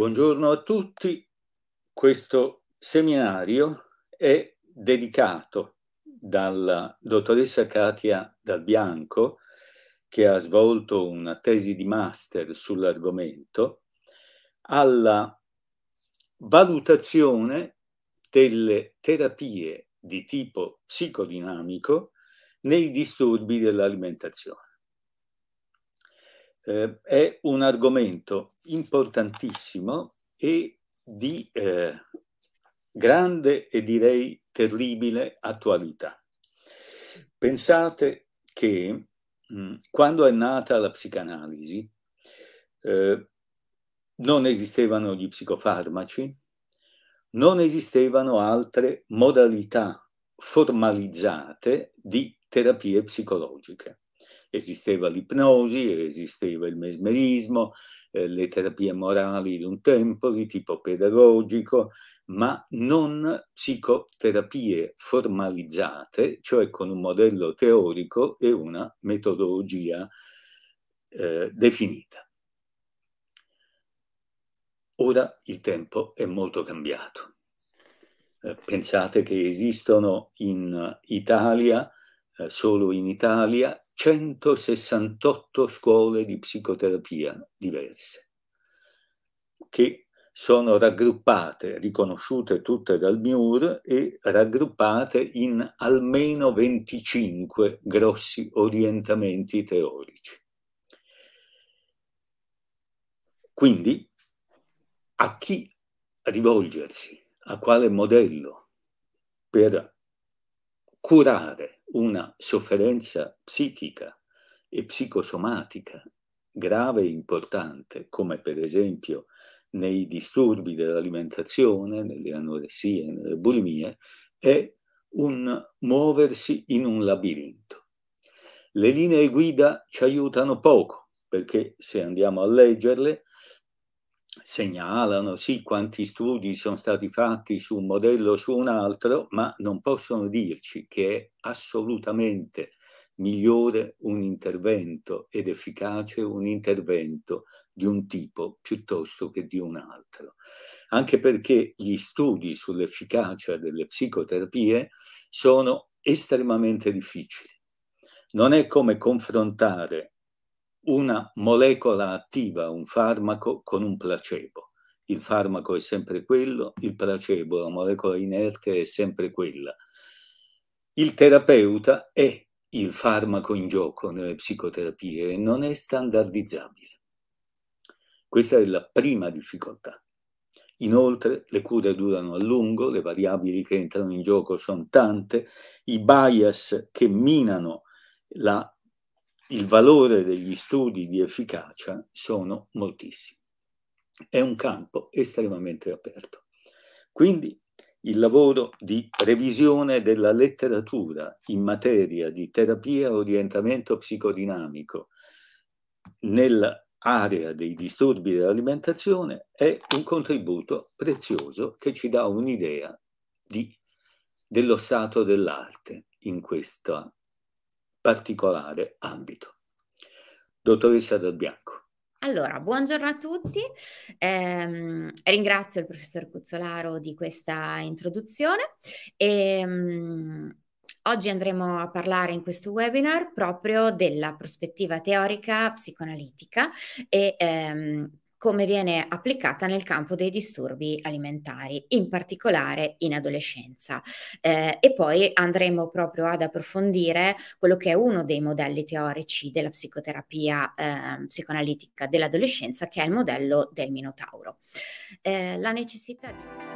Buongiorno a tutti. Questo seminario è dedicato dalla dottoressa Katia Dal Bianco, che ha svolto una tesi di master sull'argomento, alla valutazione delle terapie di tipo psicodinamico nei disturbi dell'alimentazione eh, è un argomento importantissimo e di eh, grande e direi terribile attualità. Pensate che mh, mm, quando è nata la psicanalisi eh, non esistevano gli psicofarmaci, non esistevano altre modalità formalizzate di terapie psicologiche esisteva l'ipnosi, esisteva il mesmerismo, eh, le terapie morali di un tempo di tipo pedagogico, ma non psicoterapie formalizzate, cioè con un modello teorico e una metodologia eh, definita. Ora il tempo è molto cambiato. Eh, pensate che esistono in Italia, eh, solo in Italia, 168 scuole di psicoterapia diverse, che sono raggruppate, riconosciute tutte dal MIUR e raggruppate in almeno 25 grossi orientamenti teorici. Quindi a chi rivolgersi, a quale modello per curare una sofferenza psichica e psicosomatica grave e importante, come per esempio nei disturbi dell'alimentazione, nelle anoressie, nelle bulimie, è un muoversi in un labirinto. Le linee guida ci aiutano poco, perché se andiamo a leggerle segnalano sì quanti studi sono stati fatti su un modello o su un altro, ma non possono dirci che è assolutamente migliore un intervento ed efficace un intervento di un tipo piuttosto che di un altro. Anche perché gli studi sull'efficacia delle psicoterapie sono estremamente difficili. Non è come confrontare una molecola attiva, un farmaco, con un placebo. Il farmaco è sempre quello, il placebo, la molecola inerte, è sempre quella. Il terapeuta è il farmaco in gioco nelle psicoterapie e non è standardizzabile. Questa è la prima difficoltà. Inoltre le cure durano a lungo, le variabili che entrano in gioco sono tante, i bias che minano la il valore degli studi di efficacia sono moltissimi. È un campo estremamente aperto. Quindi il lavoro di revisione della letteratura in materia di terapia e orientamento psicodinamico nell'area dei disturbi dell'alimentazione è un contributo prezioso che ci dà un'idea dello stato dell'arte in questa particolare ambito. Dottoressa Del Bianco. Allora, buongiorno a tutti. Eh, ringrazio il professor Cuzzolaro di questa introduzione. E, um, oggi andremo a parlare in questo webinar proprio della prospettiva teorica psicoanalitica e um, come viene applicata nel campo dei disturbi alimentari, in particolare in adolescenza. Eh, e poi andremo proprio ad approfondire quello che è uno dei modelli teorici della psicoterapia eh, psicoanalitica dell'adolescenza, che è il modello del Minotauro. Eh, la necessità di...